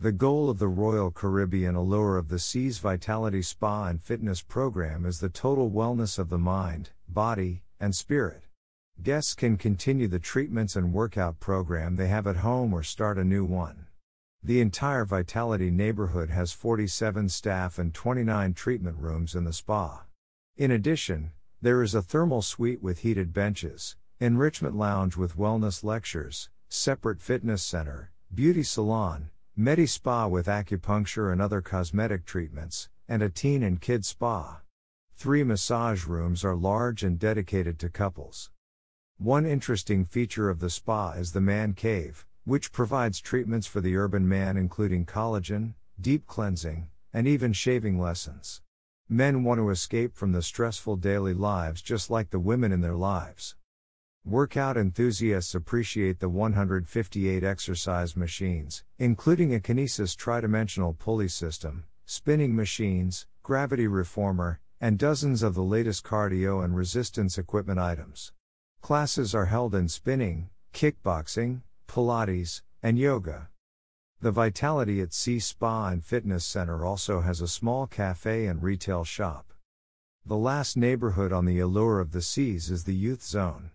The goal of the Royal Caribbean Allure of the Seas Vitality Spa and Fitness program is the total wellness of the mind, body, and spirit. Guests can continue the treatments and workout program they have at home or start a new one. The entire Vitality neighborhood has 47 staff and 29 treatment rooms in the spa. In addition, there is a thermal suite with heated benches, enrichment lounge with wellness lectures, separate fitness center, beauty salon, Medi Spa with acupuncture and other cosmetic treatments, and a teen and kid spa. Three massage rooms are large and dedicated to couples. One interesting feature of the spa is the man cave, which provides treatments for the urban man, including collagen, deep cleansing, and even shaving lessons. Men want to escape from the stressful daily lives just like the women in their lives. Workout enthusiasts appreciate the 158 exercise machines, including a Kinesis tri-dimensional pulley system, spinning machines, gravity reformer, and dozens of the latest cardio and resistance equipment items. Classes are held in spinning, kickboxing, Pilates, and yoga. The Vitality at Sea Spa and Fitness Center also has a small cafe and retail shop. The last neighborhood on the allure of the seas is the Youth Zone.